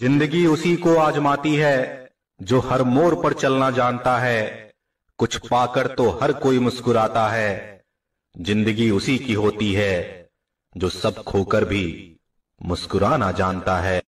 जिंदगी उसी को आजमाती है जो हर मोर पर चलना जानता है कुछ पाकर तो हर कोई मुस्कुराता है जिंदगी उसी की होती है जो सब खोकर भी मुस्कुराना जानता है